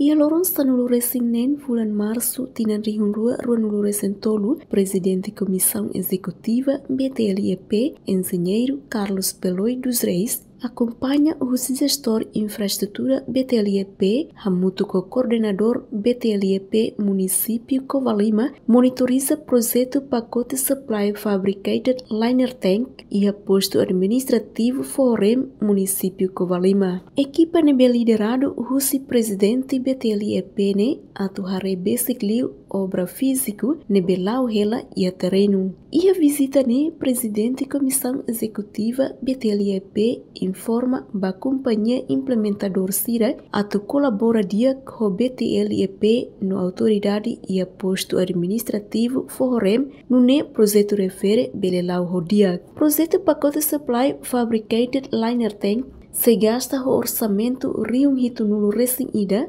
Ia lorons nen fulan marsu tinan rihun rua ruanuluresen tolu, presidente comissão executiva BTLEP engenheiro Carlos Beloi dos Reis, acompanha o gestor infraestrutura BTLEP, junto com o coordenador BTLEP município Covalima, monitoriza projeto pacote Supply Fabricated Liner Tank e aposto administrativo Forem município Covalima. Equipa nebe liderado o presidente BTLEP ne né? atuare beciclio obra físico nebe lauhela e a terreno. E a visita ne né? presidente comissão executiva BTLEP informa ba companhia implementador Sira ato colabora dia com BTLEP no autoridade e aposto administrativo Forrem no ne projeto refere belelau rodia. Projeto pacote supply fabricated liner tank se gasta o orçamento rium hito nulo recém ida,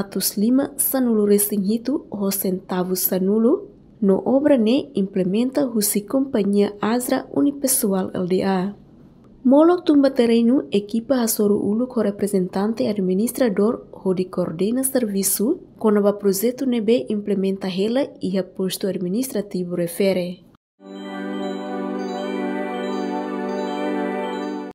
atos lima sanulo recém hito o centavo sanulo, no obra ne implementa husi companhia Azra Unipessoal LDA. Molo terreno equipa a Soro Ulu co representante administrador hodi coordena serviço, quando o projeto nebe implementa ela e a posto administrativo refere.